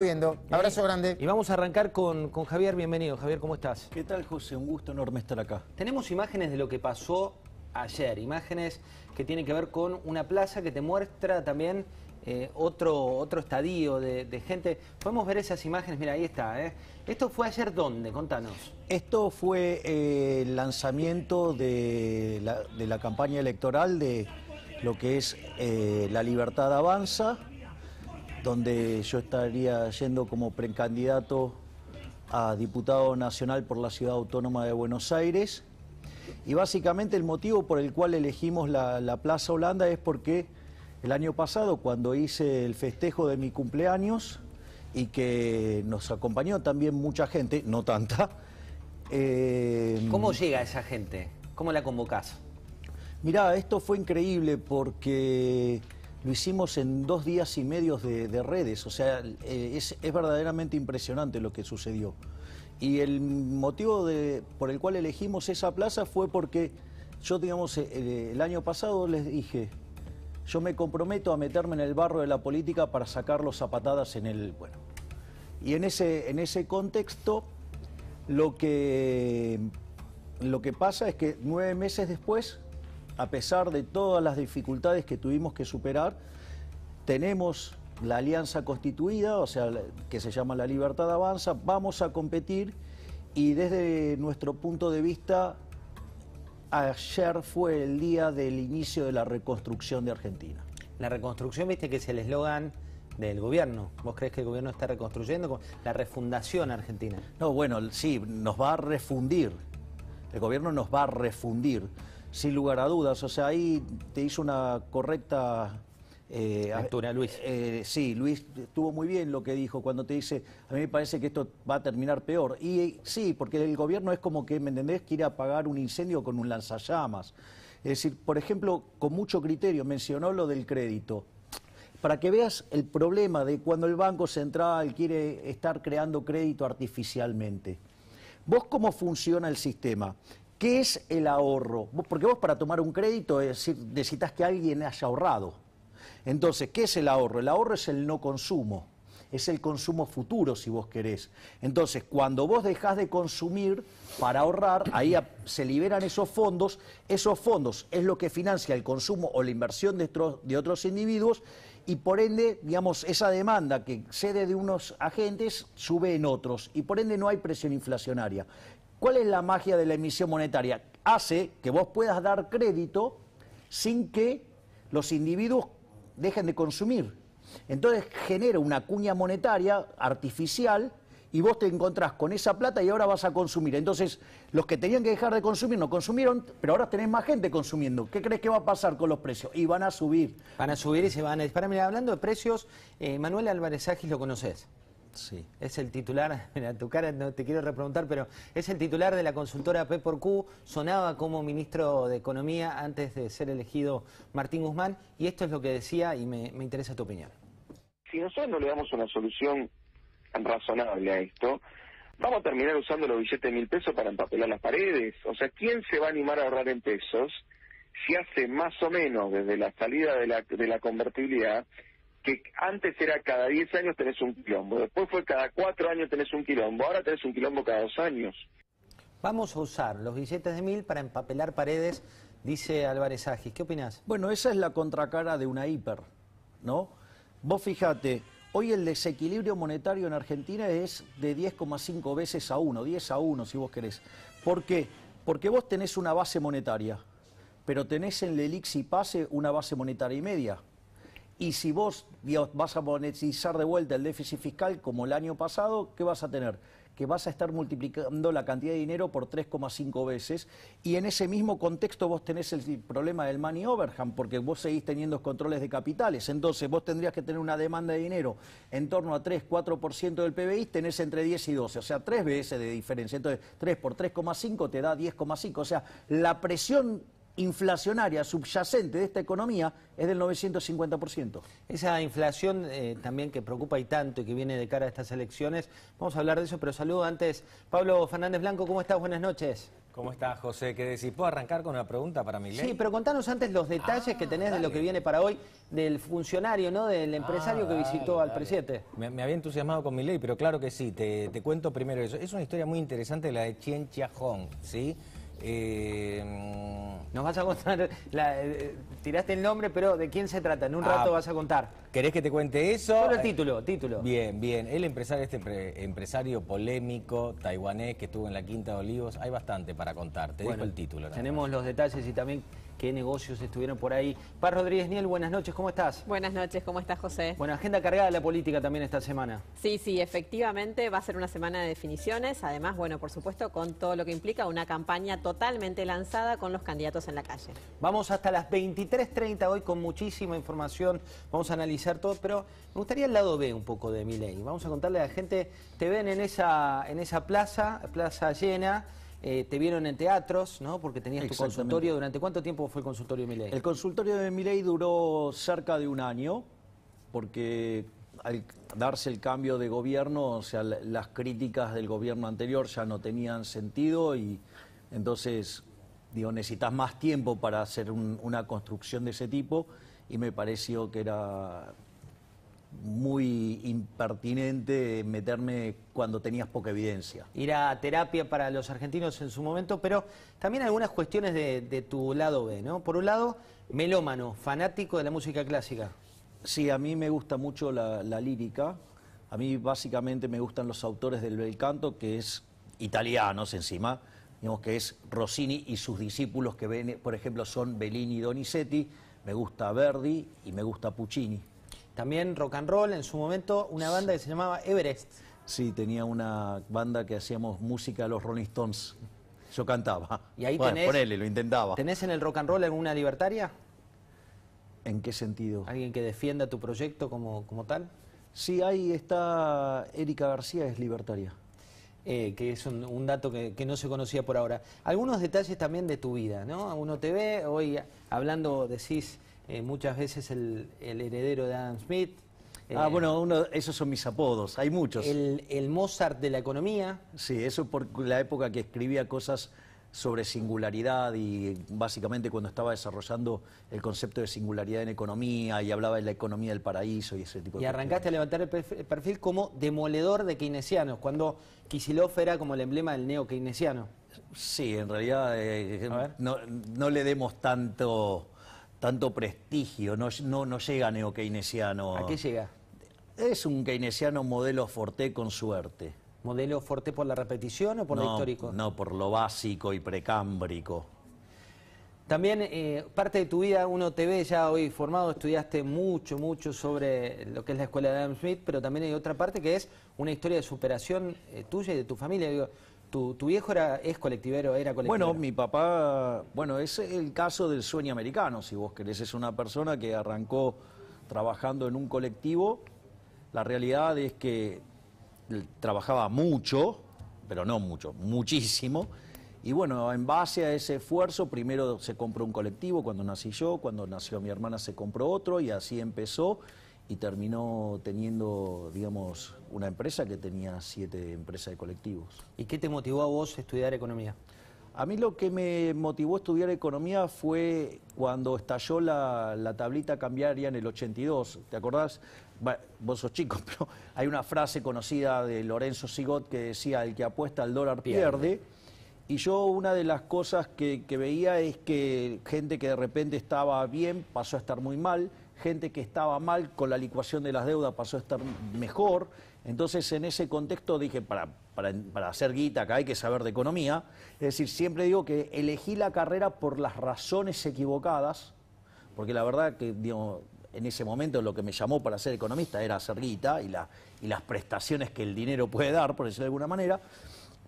viendo. Abrazo grande. Y vamos a arrancar con, Javier. Bienvenido. Javier, ¿cómo estás? ¿Qué tal, José? Un gusto enorme estar acá. Tenemos imágenes de lo que pasó ayer, imágenes que tienen que ver con una plaza que te muestra también eh, otro, otro estadio de, gente. Podemos ver esas imágenes, mira, ahí está. ¿eh? ¿Esto fue ayer dónde? Contanos. Esto fue eh, el lanzamiento de la, campaña electoral de lo que es La Libertad Avanza donde yo estaría yendo como precandidato a diputado nacional por la Ciudad Autónoma de Buenos Aires. Y básicamente el motivo por el cual elegimos la, Plaza Holanda es porque el año pasado, cuando hice el festejo de mi cumpleaños y que nos acompañó también mucha gente, no tanta. Eh, ¿Cómo llega esa gente? ¿Cómo la convocás? Mirá, esto fue increíble porque lo hicimos en dos días y medio de, redes, o sea, eh, es, verdaderamente impresionante lo que sucedió. Y el motivo de, por el cual elegimos esa plaza fue porque yo, digamos, eh, eh, el, año pasado les dije, yo me comprometo a meterme en el barro de la política para sacarlos los zapatadas en el... Bueno, y en ese, en ese contexto lo que, lo que pasa es que nueve meses después a pesar de todas las dificultades que tuvimos que superar, tenemos la alianza constituida, o sea, que se llama La Libertad Avanza, vamos a competir y desde nuestro punto de vista, ayer fue el día del inicio de la reconstrucción de Argentina. La reconstrucción, viste que es el eslogan del gobierno. ¿Vos crees que el gobierno está reconstruyendo con la refundación argentina? No, bueno, sí, nos va a refundir. El gobierno nos va a refundir sin lugar a dudas. O sea, ahí te hizo una correcta eh, Luis. Eh, sí, Luis estuvo muy bien lo que dijo cuando te dice, a mí me parece que esto va a terminar peor. Y eh, sí, porque el gobierno es como que, ¿me entendés?, quiere apagar un incendio con un lanzallamas. Es decir, por ejemplo, con mucho criterio mencionó lo del crédito. Para que veas el problema de cuando el Banco Central quiere estar creando crédito artificialmente. ¿Vos cómo funciona el sistema? ¿Qué es el ahorro? Porque vos para tomar un crédito necesitas que alguien haya ahorrado. Entonces, ¿qué es el ahorro? El ahorro es el no consumo, es el consumo futuro si vos querés. Entonces, cuando vos dejás de consumir para ahorrar, ahí se liberan esos fondos, esos fondos es lo que financia el consumo o la inversión de, otros, de otros individuos y por ende, digamos, esa demanda que cede de unos agentes sube en otros y por ende no hay presión inflacionaria. ¿Cuál es la magia de la emisión monetaria? Hace que vos puedas dar crédito sin que los individuos dejen de consumir. Entonces genera una cuña monetaria artificial y vos te encontrás con esa plata y ahora vas a consumir. Entonces, los que tenían que dejar de consumir no consumieron, pero ahora tenés más gente consumiendo. ¿Qué crees que va a pasar con los precios? Y van a subir. Van a subir y se van a disparar. hablando de precios, eh, Manuel Álvarez Ágil, lo conoces. Sí. Es el titular, mira, tu cara no te quiero repreguntar, pero es el titular de la consultora P por Q, sonaba como ministro de Economía antes de ser elegido Martín Guzmán, y esto es lo que decía y me, interesa tu opinión. Si nosotros no le damos una solución razonable a esto, vamos a terminar usando los billetes de mil pesos para empapelar las paredes. O sea, ¿quién se va a animar a ahorrar en pesos si hace más o menos desde la salida de la, de la convertibilidad que antes era cada 10 años tenés un quilombo, después fue cada 4 años tenés un quilombo, ahora tenés un quilombo cada 2 años. Vamos a usar los billetes de mil para empapelar paredes, dice Álvarez Agis. ¿Qué opinás? Bueno, esa es la contracara de una hiper, ¿no? Vos fijate, hoy el desequilibrio monetario en Argentina es de 10,5 veces a 1, 10 a 1 si vos querés. ¿Por qué? Porque vos tenés una base monetaria, pero tenés en el y Pase una base monetaria y media. Y si vos vas a monetizar de vuelta el déficit fiscal como el año pasado, ¿qué vas a tener? Que vas a estar multiplicando la cantidad de dinero por 3,5 veces y en ese mismo contexto vos tenés el problema del money overhand porque vos seguís teniendo controles de capitales. Entonces vos tendrías que tener una demanda de dinero en torno a 3, 4% del PBI, tenés entre 10 y 12, o sea, 3 veces de diferencia. Entonces 3 por 3,5 te da 10,5. O sea, la presión inflacionaria subyacente de esta economía es del 950%. Esa inflación eh, también que preocupa y tanto y que viene de cara a estas elecciones, vamos a hablar de eso, pero saludo antes. Pablo Fernández Blanco, ¿cómo estás? Buenas noches. ¿Cómo estás, José? ¿Qué decís? ¿Puedo arrancar con una pregunta para ley? Sí, pero contanos antes los detalles que ah, tenés de lo que viene para hoy, del funcionario, ¿no? Del ah, empresario que visitó al presidente. Me, había entusiasmado con mi ley, pero claro que sí. Te, cuento primero eso. Es una historia muy interesante la de Chien Chia ¿sí? Eh, mm, Nos vas a contar, eh, tiraste el nombre, pero ¿de quién se trata? En un ah, rato vas a contar. ¿Querés que te cuente eso? Solo el eh, título, título. Bien, bien. El empresario, este empresario polémico taiwanés que estuvo en la Quinta de Olivos, hay bastante para contarte. te dejo el título. Tenemos los detalles y también qué negocios estuvieron por ahí. Paz Rodríguez Niel, buenas noches, ¿cómo estás? Buenas noches, ¿cómo estás, José? Bueno, agenda cargada de la política también esta semana. Sí, sí, efectivamente va a ser una semana de definiciones, además, bueno, por supuesto, con todo lo que implica una campaña totalmente lanzada con los candidatos en la calle. Vamos hasta las 23.30 hoy con muchísima información, vamos a analizar todo, pero me gustaría el lado B un poco de mi ley. Vamos a contarle a la gente, te ven en esa, en esa plaza, plaza llena, eh, te vieron en teatros, ¿no? Porque tenías tu consultorio. ¿Durante cuánto tiempo fue el consultorio de Miley? El consultorio de Miley duró cerca de un año, porque al darse el cambio de gobierno, o sea, las críticas del gobierno anterior ya no tenían sentido y entonces, digo, necesitas más tiempo para hacer una construcción de ese tipo y me pareció que era muy impertinente meterme cuando tenías poca evidencia. Ir a terapia para los argentinos en su momento, pero también algunas cuestiones de, tu lado B, ¿no? Por un lado, melómano, fanático de la música clásica. Sí, a mí me gusta mucho la, lírica. A mí básicamente me gustan los autores del bel canto, que es italianos encima, digamos que es Rossini y sus discípulos que, por ejemplo, son Bellini y Donizetti. Me gusta Verdi y me gusta Puccini. También rock and roll, en su momento, una banda que se llamaba Everest. Sí, tenía una banda que hacíamos música a los Rolling Stones. Yo cantaba. Y ahí bueno, tenés, ponele, lo intentaba. ¿Tenés en el rock and roll alguna libertaria? ¿En qué sentido? ¿Alguien que defienda tu proyecto como, tal? Sí, ahí está Erika García, es libertaria. Eh, que es un, dato que, que, no se conocía por ahora. Algunos detalles también de tu vida, ¿no? Uno te ve, hoy hablando decís, eh, muchas veces el, heredero de Adam Smith. ah, eh, bueno, uno, esos son mis apodos, hay muchos. El, Mozart de la economía. Sí, eso por la época que escribía cosas sobre singularidad y básicamente cuando estaba desarrollando el concepto de singularidad en economía y hablaba de la economía del paraíso y ese tipo de cosas. Y arrancaste a levantar el perfil como demoledor de keynesianos, cuando Kisilov era como el emblema del neo-keynesiano. Sí, en realidad eh, no le demos tanto tanto prestigio, no, no, llega neo-keynesiano. ¿A qué llega? Es un keynesiano modelo Forte con suerte. ¿Modelo forté por la repetición o por lo histórico? No, por lo básico y precámbrico. También eh, parte de tu vida, uno te ve ya hoy formado, estudiaste mucho, mucho sobre lo que es la escuela de Adam Smith, pero también hay otra parte que es una historia de superación eh, tuya y de tu familia. Digo, ¿Tu, viejo era, es colectivero, era colectivero? Bueno, mi papá, bueno, es el caso del sueño americano, si vos querés, es una persona que arrancó trabajando en un colectivo. La realidad es que trabajaba mucho, pero no mucho, muchísimo. Y bueno, en base a ese esfuerzo, primero se compró un colectivo cuando nací yo, cuando nació mi hermana se compró otro y así empezó y terminó teniendo, digamos, una empresa que tenía siete empresas de colectivos. ¿Y qué te motivó a vos estudiar economía? A mí lo que me motivó a estudiar economía fue cuando estalló la, tablita cambiaria en el 82. ¿Te acordás? vos sos chico, pero hay una frase conocida de Lorenzo Sigot que decía, el que apuesta al dólar pierde y yo una de las cosas que, veía es que gente que de repente estaba bien pasó a estar muy mal, gente que estaba mal con la licuación de las deudas pasó a estar mejor. Entonces en ese contexto dije, para, para, hacer guita acá hay que saber de economía. Es decir, siempre digo que elegí la carrera por las razones equivocadas, porque la verdad que en ese momento lo que me llamó para ser economista era hacer guita y, y las prestaciones que el dinero puede dar, por decirlo de alguna manera.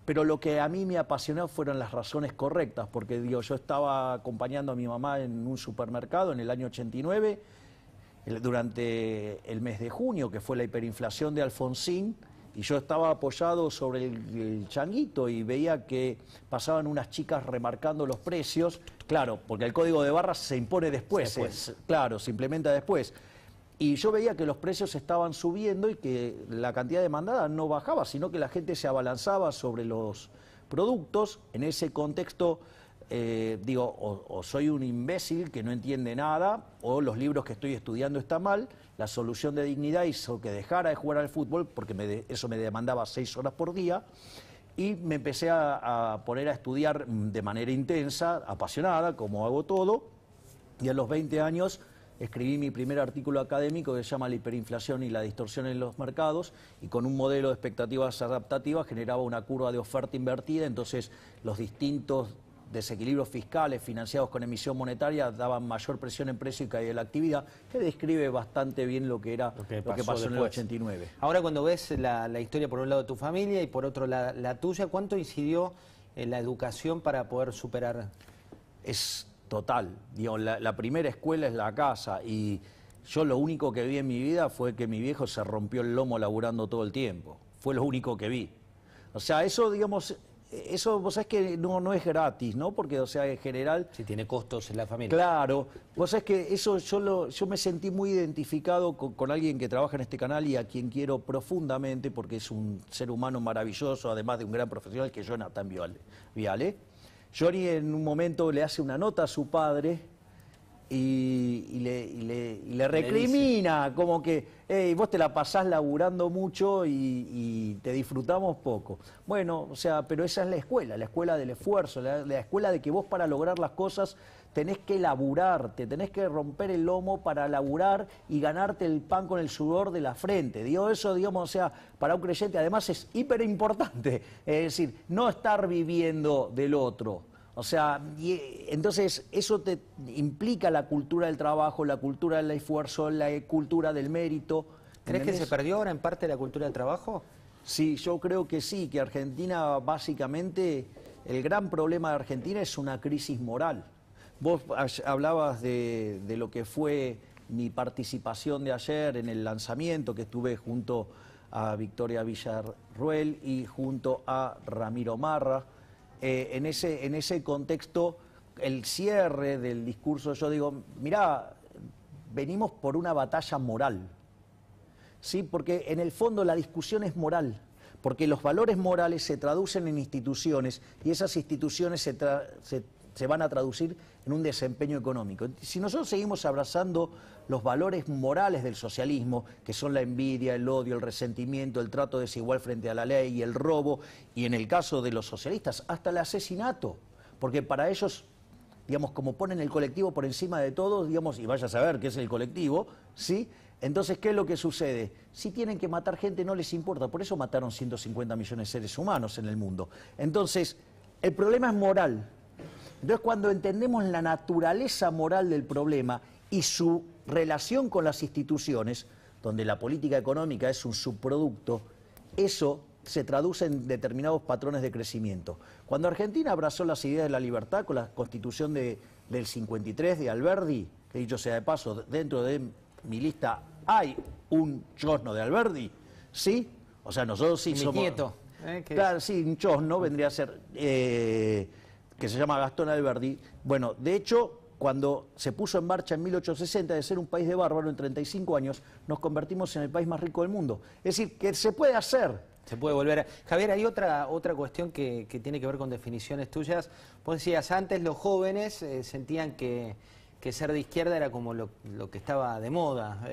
Pero lo que a mí me apasionó fueron las razones correctas, porque digo, yo estaba acompañando a mi mamá en un supermercado en el año 89, durante el mes de junio, que fue la hiperinflación de Alfonsín, y yo estaba apoyado sobre el, changuito y veía que pasaban unas chicas remarcando los precios, claro, porque el código de barras se impone después, claro, se implementa después. Y yo veía que los precios estaban subiendo y que la cantidad demandada no bajaba, sino que la gente se abalanzaba sobre los productos. En ese contexto, eh, digo, o, soy un imbécil que no entiende nada, o los libros que estoy estudiando están mal. La solución de dignidad hizo que dejara de jugar al fútbol, porque eso me demandaba seis horas por día, y me empecé a, a, poner a estudiar de manera intensa, apasionada, como hago todo, y a los 20 años escribí mi primer artículo académico que se llama La hiperinflación y la distorsión en los mercados y con un modelo de expectativas adaptativas generaba una curva de oferta invertida, entonces los distintos desequilibrios fiscales financiados con emisión monetaria daban mayor presión en precio y caída de la actividad, que describe bastante bien lo que era lo que pasó, en el 89. Ahora cuando ves la, historia por un lado de tu familia y por otro la, la tuya, ¿cuánto incidió en la educación para poder superar? Es total. Digo, la, primera escuela es la casa y yo lo único que vi en mi vida fue que mi viejo se rompió el lomo laburando todo el tiempo. Fue lo único que vi. O sea, eso, digamos, eso vos sabés que no, es gratis, ¿no? Porque, o sea, en general... Si tiene costos en la familia. Claro. Vos sabés que eso yo, lo, yo me sentí muy identificado con, alguien que trabaja en este canal y a quien quiero profundamente porque es un ser humano maravilloso, además de un gran profesional que es Jonathan Viale. Johnny en un momento le hace una nota a su padre y, le, recrimina, como que hey, vos te la pasás laburando mucho y, te disfrutamos poco. Bueno, o sea, pero esa es la escuela, la escuela del esfuerzo, la escuela de que vos para lograr las cosas tenés que laburarte, tenés que romper el lomo para laburar y ganarte el pan con el sudor de la frente. Digo, eso, digamos, o sea, para un creyente además es hiper importante, es decir, no estar viviendo del otro. O sea, eh, entonces eso te implica la cultura del trabajo, la cultura del esfuerzo, la eh, cultura del mérito. ¿Crees que se perdió ahora en parte la cultura del trabajo? Sí, yo creo que sí, que Argentina básicamente, el gran problema de Argentina es una crisis moral. Vos hablabas de, lo que fue mi participación de ayer en el lanzamiento que estuve junto a Victoria Villarruel y junto a Ramiro Marra. Eh, en, ese, en ese contexto, el cierre del discurso, yo digo, mirá, venimos por una batalla moral. Sí, porque en el fondo la discusión es moral, porque los valores morales se traducen en instituciones y esas instituciones se, traducen se van a traducir en un desempeño económico. Si nosotros seguimos abrazando los valores morales del socialismo, que son la envidia, el odio, el resentimiento, el trato desigual frente a la ley, y el robo, y en el caso de los socialistas, hasta el asesinato, porque para ellos digamos, como ponen el colectivo por encima de todos, digamos, y vaya a saber qué es el colectivo, ¿sí? Entonces, ¿qué es lo que sucede? Si tienen que matar gente, no les importa. Por eso mataron 150 millones de seres humanos en el mundo. Entonces, el problema es moral. Entonces, cuando entendemos la naturaleza moral del problema y su relación con las instituciones, donde la política económica es un subproducto, eso se traduce en determinados patrones de crecimiento. Cuando Argentina abrazó las ideas de la libertad con la constitución del 53 de Alberdi, que dicho sea de paso, dentro de mi lista hay un chosno de Alberdi, ¿sí? O sea, nosotros sí Nieto. ¿eh? claro, sí, un chosno vendría a ser... Eh, que se llama Gastón Alberdi. Bueno, de hecho, cuando se puso en marcha en 1860 de ser un país de bárbaro en 35 años, nos convertimos en el país más rico del mundo. Es decir, que se puede hacer. Se puede volver Javier, hay otra, otra cuestión que, tiene que ver con definiciones tuyas. Vos decías, antes los jóvenes eh, sentían que, ser de izquierda era como lo, que estaba de moda.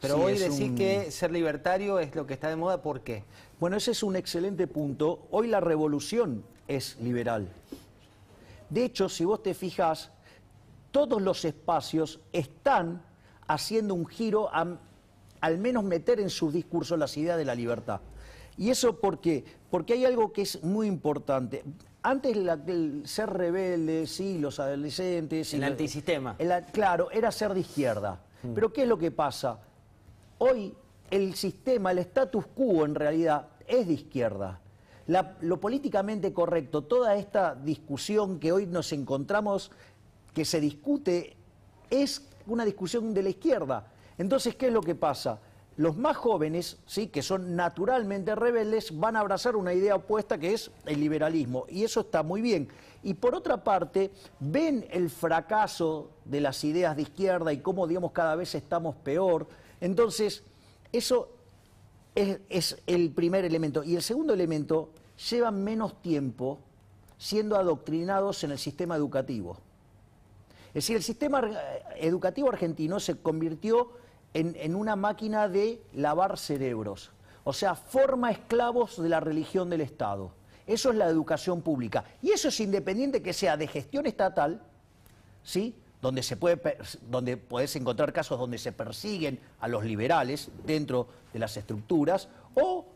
pero hoy decís que ser libertario es lo que está de moda, ¿por qué? Bueno, ese es un excelente punto. Hoy la revolución es liberal. De hecho, si vos te fijas, todos los espacios están haciendo un giro a al menos meter en sus discursos las ideas de la libertad. ¿Y eso por qué? Porque hay algo que es muy importante. Antes el ser rebelde, sí, los adolescentes... El antisistema. claro, era ser de izquierda. Mm. Pero ¿qué es lo que pasa? Hoy el sistema, el status quo en realidad es de izquierda lo políticamente correcto, toda esta discusión que hoy nos encontramos, que se discute, es una discusión de la izquierda. Entonces, ¿qué es lo que pasa? Los más jóvenes, ¿sí? que son naturalmente rebeldes, van a abrazar una idea opuesta que es el liberalismo. Y eso está muy bien. Y por otra parte, ven el fracaso de las ideas de izquierda y cómo, digamos, cada vez estamos peor. Entonces, eso es, el primer elemento. Y el segundo elemento, llevan menos tiempo siendo adoctrinados en el sistema educativo. Es decir, el sistema eh, educativo argentino se convirtió en, en, una máquina de lavar cerebros, o sea, forma esclavos de la religión del Estado. Eso es la educación pública. Y eso es independiente que sea de gestión estatal, ¿sí? donde, se puede, donde podés encontrar casos donde se persiguen a los liberales dentro de las estructuras, o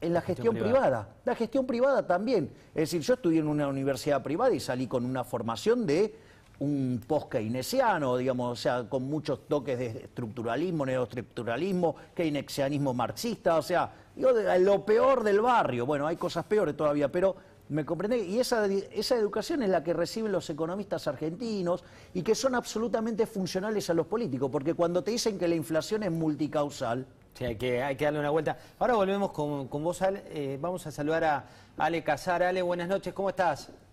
en la gestión, privada. La gestión privada también. Es decir, yo estudié en una universidad privada y salí con una formación de un post keynesiano, digamos, o sea, con muchos toques de estructuralismo, neoestructuralismo, keynesianismo marxista, o sea, lo peor del barrio. Bueno, hay cosas peores todavía, pero ¿Me comprende, Y esa, esa educación es la que reciben los economistas argentinos y que son absolutamente funcionales a los políticos, porque cuando te dicen que la inflación es multicausal, Sí, hay que, hay que darle una vuelta. Ahora volvemos con, vos, eh, vamos a saludar a Ale Casar. Ale, buenas noches, ¿cómo estás?